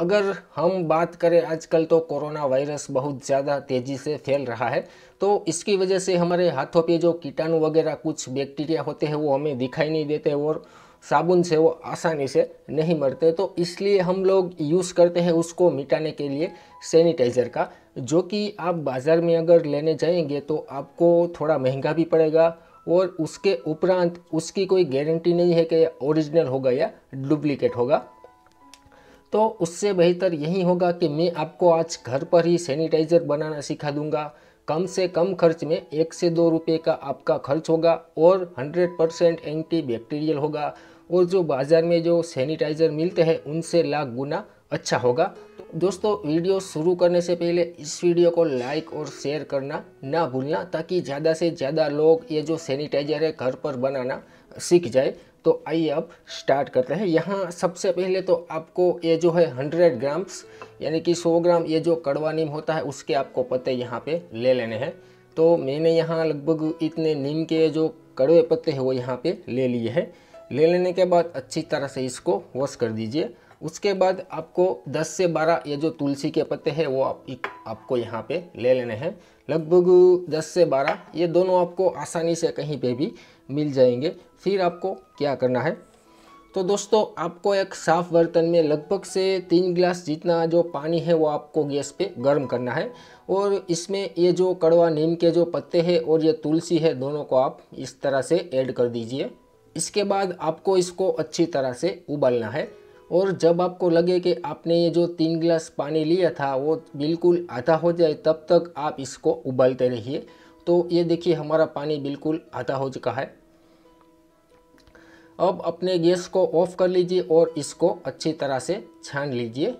अगर हम बात करें आजकल तो कोरोना वायरस बहुत ज़्यादा तेज़ी से फैल रहा है तो इसकी वजह से हमारे हाथों पे जो कीटाणु वगैरह कुछ बैक्टीरिया होते हैं वो हमें दिखाई नहीं देते और साबुन से वो आसानी से नहीं मरते तो इसलिए हम लोग यूज़ करते हैं उसको मिटाने के लिए सैनिटाइज़र का जो कि आप बाज़ार में अगर लेने जाएंगे तो आपको थोड़ा महंगा भी पड़ेगा और उसके उपरांत उसकी कोई गारंटी नहीं है कि ओरिजिनल होगा या डुप्लीकेट होगा तो उससे बेहतर यही होगा कि मैं आपको आज घर पर ही सैनिटाइज़र बनाना सिखा दूंगा कम से कम खर्च में एक से दो रुपये का आपका खर्च होगा और 100 परसेंट एंटी बैक्टीरियल होगा और जो बाज़ार में जो सैनिटाइज़र मिलते हैं उनसे लाख गुना अच्छा होगा दोस्तों वीडियो शुरू करने से पहले इस वीडियो को लाइक और शेयर करना ना भूलना ताकि ज़्यादा से ज़्यादा लोग ये जो सैनिटाइज़र है घर पर बनाना सीख जाए तो आइए अब स्टार्ट करते हैं यहाँ सबसे पहले तो आपको ये जो है हंड्रेड ग्राम्स यानी कि सौ ग्राम ये जो कड़वा नीम होता है उसके आपको पत्ते यहाँ पे ले लेने हैं तो मैंने यहाँ लगभग इतने नीम के जो कड़वे पत्ते हैं वो यहाँ पे ले लिए हैं ले लेने के बाद अच्छी तरह से इसको वॉश कर दीजिए उसके बाद आपको 10 से 12 ये जो तुलसी के पत्ते हैं वो आप एक आपको यहाँ पे ले लेने हैं लगभग 10 से 12 ये दोनों आपको आसानी से कहीं पे भी मिल जाएंगे फिर आपको क्या करना है तो दोस्तों आपको एक साफ़ बर्तन में लगभग से तीन गिलास जितना जो पानी है वो आपको गैस पे गर्म करना है और इसमें ये जो कड़वा नीम के जो पत्ते हैं और ये तुलसी है दोनों को आप इस तरह से ऐड कर दीजिए इसके बाद आपको इसको अच्छी तरह से उबालना है और जब आपको लगे कि आपने ये जो तीन गिलास पानी लिया था वो बिल्कुल आधा हो जाए तब तक आप इसको उबालते रहिए तो ये देखिए हमारा पानी बिल्कुल आधा हो चुका है अब अपने गैस को ऑफ कर लीजिए और इसको अच्छी तरह से छान लीजिए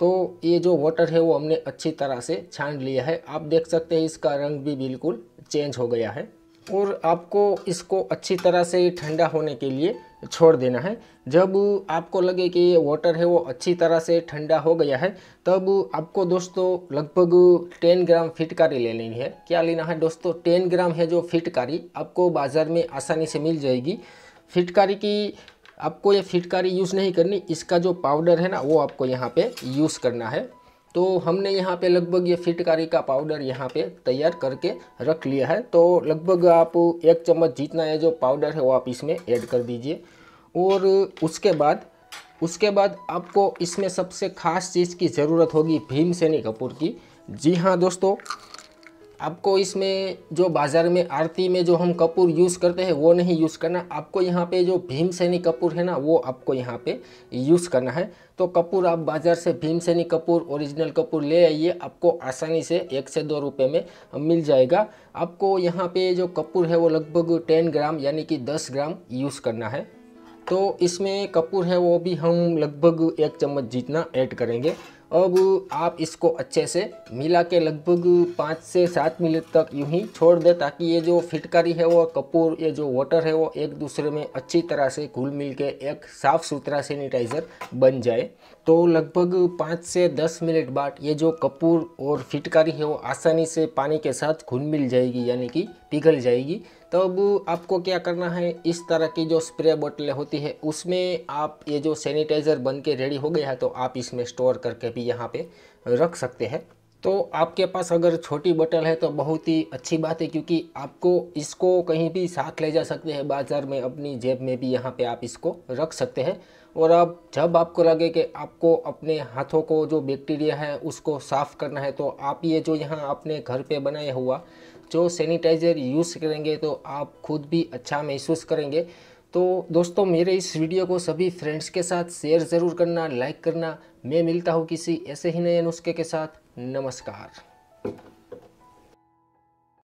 तो ये जो वाटर है वो हमने अच्छी तरह से छान लिया है आप देख सकते हैं इसका रंग भी बिल्कुल चेंज हो गया है और आपको इसको अच्छी तरह से ठंडा होने के लिए छोड़ देना है जब आपको लगे कि ये वाटर है वो अच्छी तरह से ठंडा हो गया है तब आपको दोस्तों लगभग 10 ग्राम फिटकारी ले लेनी है क्या लेना है दोस्तों 10 ग्राम है जो फिटकारी आपको बाज़ार में आसानी से मिल जाएगी फिटकारी की आपको ये फिटकारी यूज़ नहीं करनी इसका जो पाउडर है ना वो आपको यहाँ पर यूज़ करना है तो हमने यहाँ पे लगभग ये फिटकारी का पाउडर यहाँ पे तैयार करके रख लिया है तो लगभग आप एक चम्मच जितना है जो पाउडर है वो आप इसमें ऐड कर दीजिए और उसके बाद उसके बाद आपको इसमें सबसे ख़ास चीज़ की ज़रूरत होगी भीमसेनी कपूर की जी हाँ दोस्तों आपको इसमें जो बाज़ार में आरती में जो हम कपूर यूज़ करते हैं वो नहीं यूज़ करना आपको यहाँ पे जो भीम सैनी कपूर है ना वो आपको यहाँ पे यूज़ करना है तो कपूर आप बाज़ार से भीम सैनी कपूर ओरिजिनल कपूर ले आइए आपको आसानी से एक से दो रुपये में मिल जाएगा आपको यहाँ पे जो कपूर है वो लगभग टेन ग्राम यानी कि दस ग्राम यूज़ करना है तो इसमें कपूर है वो भी हम लगभग एक चम्मच जितना ऐड करेंगे अब आप इसको अच्छे से मिला के लगभग पाँच से सात मिनट तक यूं ही छोड़ दें ताकि ये जो फिटकारी है वो कपूर ये जो वाटर है वो एक दूसरे में अच्छी तरह से घुल मिल के एक साफ़ सुथरा सैनिटाइज़र बन जाए तो लगभग पाँच से दस मिनट बाद ये जो कपूर और फिटकारी है वो आसानी से पानी के साथ घुल मिल जाएगी यानी कि पिघल जाएगी तब आपको क्या करना है इस तरह की जो स्प्रे बोटलें होती है उसमें आप ये जो सैनिटाइज़र बन के रेडी हो गया है तो आप इसमें स्टोर करके भी यहाँ पे रख सकते हैं तो आपके पास अगर छोटी बोतल है तो बहुत ही अच्छी बात है क्योंकि आपको इसको कहीं भी साथ ले जा सकते हैं बाज़ार में अपनी जेब में भी यहाँ पे आप इसको रख सकते हैं और अब जब आपको लगे कि आपको अपने हाथों को जो बैक्टीरिया है उसको साफ़ करना है तो आप ये जो यहाँ अपने घर पे बनाया हुआ जो सैनिटाइज़र यूज़ करेंगे तो आप खुद भी अच्छा महसूस करेंगे तो दोस्तों मेरे इस वीडियो को सभी फ्रेंड्स के साथ शेयर ज़रूर करना लाइक करना मैं मिलता हूँ किसी ऐसे ही नए नुस्खे के साथ नमस्कार